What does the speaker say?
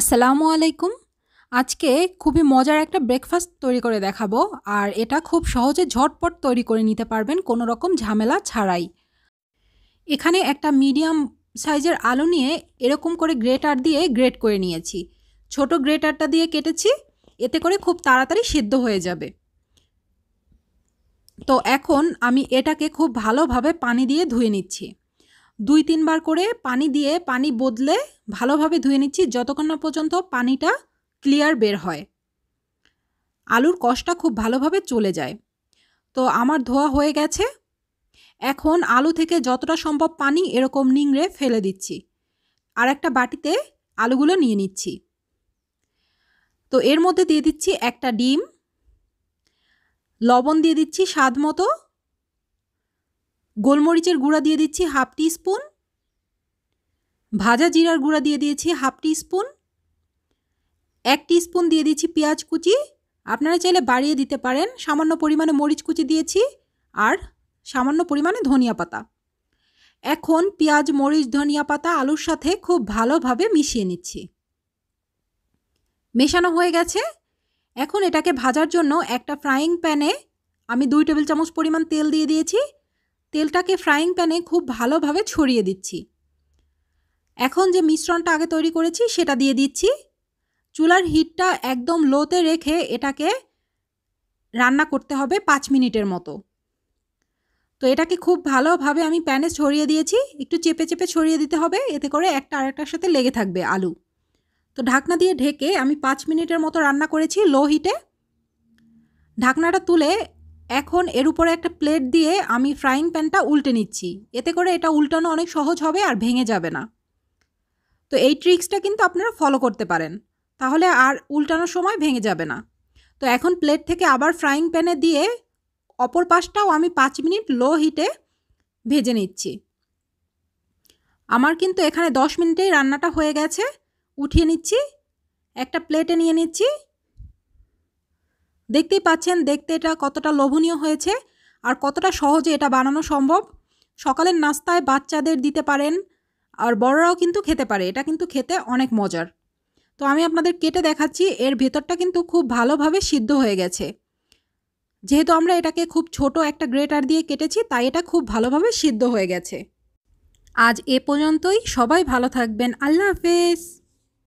আসসালামু আলাইকুম আজকে খুবই মজার একটা ব্রেকফাস্ট তৈরি করে দেখাবো আর এটা খুব সহজে ঝটপট তৈরি করে নিতে পারবেন কোনো রকম ঝামেলা ছাড়াই এখানে একটা মিডিয়াম সাইজের আলু নিয়ে এরকম করে গ্রেটার দিয়ে গ্রেট করে নিয়েছি ছোট গ্রেটারটা দিয়ে কেটেছি এতে করে খুব তাড়াতাড়ি সিদ্ধ হয়ে যাবে তো এখন আমি এটাকে খুব ভালোভাবে পানি দিয়ে ধুয়ে নিচ্ছি দুই তিনবার করে পানি দিয়ে পানি বদলে ভালোভাবে ধুয়ে নিচ্ছি যতক্ষণ না পর্যন্ত পানিটা ক্লিয়ার বের হয় আলুর কষটা খুব ভালোভাবে চলে যায় তো আমার ধোয়া হয়ে গেছে এখন আলু থেকে যতটা সম্ভব পানি এরকম নিংড়ে ফেলে দিচ্ছি আর একটা বাটিতে আলুগুলো নিয়ে নিচ্ছি তো এর মধ্যে দিয়ে দিচ্ছি একটা ডিম লবণ দিয়ে দিচ্ছি স্বাদ মতো গোলমরিচের গুঁড়া দিয়ে দিচ্ছি হাফ টি স্পুন ভাজা জিরার গুঁড়া দিয়ে দিয়েছি হাফ টি স্পুন এক টি স্পুন দিয়ে দিচ্ছি পেঁয়াজ কুচি আপনারা চাইলে বাড়িয়ে দিতে পারেন সামান্য পরিমাণে মরিচ কুচি দিয়েছি আর সামান্য পরিমাণে ধনিয়া পাতা এখন পেঁয়াজ মরিচ ধনিয়া পাতা আলুর সাথে খুব ভালোভাবে মিশিয়ে নিচ্ছি মেশানো হয়ে গেছে এখন এটাকে ভাজার জন্য একটা ফ্রাইং প্যানে আমি দুই টেবিল চামচ পরিমাণ তেল দিয়ে দিয়েছি তেলটাকে ফ্রাইং প্যানে খুব ভালোভাবে ছড়িয়ে দিচ্ছি এখন যে মিশ্রণটা আগে তৈরি করেছি সেটা দিয়ে দিচ্ছি চুলার হিটটা একদম লোতে রেখে এটাকে রান্না করতে হবে পাঁচ মিনিটের মতো তো এটাকে খুব ভালোভাবে আমি প্যানে ছড়িয়ে দিয়েছি একটু চেপে চেপে ছড়িয়ে দিতে হবে এতে করে একটা আরেকটার সাথে লেগে থাকবে আলু তো ঢাকনা দিয়ে ঢেকে আমি পাঁচ মিনিটের মতো রান্না করেছি লো হিটে ঢাকনাটা তুলে এখন এর উপরে একটা প্লেট দিয়ে আমি ফ্রাইং প্যানটা উল্টে নিচ্ছি এতে করে এটা উল্টানো অনেক সহজ হবে আর ভেঙে যাবে না তো এই ট্রিক্সটা কিন্তু আপনারা ফলো করতে পারেন তাহলে আর উল্টানোর সময় ভেঙে যাবে না তো এখন প্লেট থেকে আবার ফ্রাইং প্যানে দিয়ে অপর পাশটাও আমি পাঁচ মিনিট লো হিটে ভেজে নিচ্ছি আমার কিন্তু এখানে দশ মিনিটেই রান্নাটা হয়ে গেছে উঠিয়ে নিচ্ছি একটা প্লেটে নিয়ে নিচ্ছি দেখতেই পাচ্ছেন দেখতে এটা কতটা লোভনীয় হয়েছে আর কতটা সহজে এটা বানানো সম্ভব সকালের নাস্তায় বাচ্চাদের দিতে পারেন আর বড়রাও কিন্তু খেতে পারে এটা কিন্তু খেতে অনেক মজার তো আমি আপনাদের কেটে দেখাচ্ছি এর ভেতরটা কিন্তু খুব ভালোভাবে সিদ্ধ হয়ে গেছে যেহেতু আমরা এটাকে খুব ছোট একটা গ্রেটার দিয়ে কেটেছি তাই এটা খুব ভালোভাবে সিদ্ধ হয়ে গেছে আজ এ পর্যন্তই সবাই ভালো থাকবেন আল্লাহ হাফেজ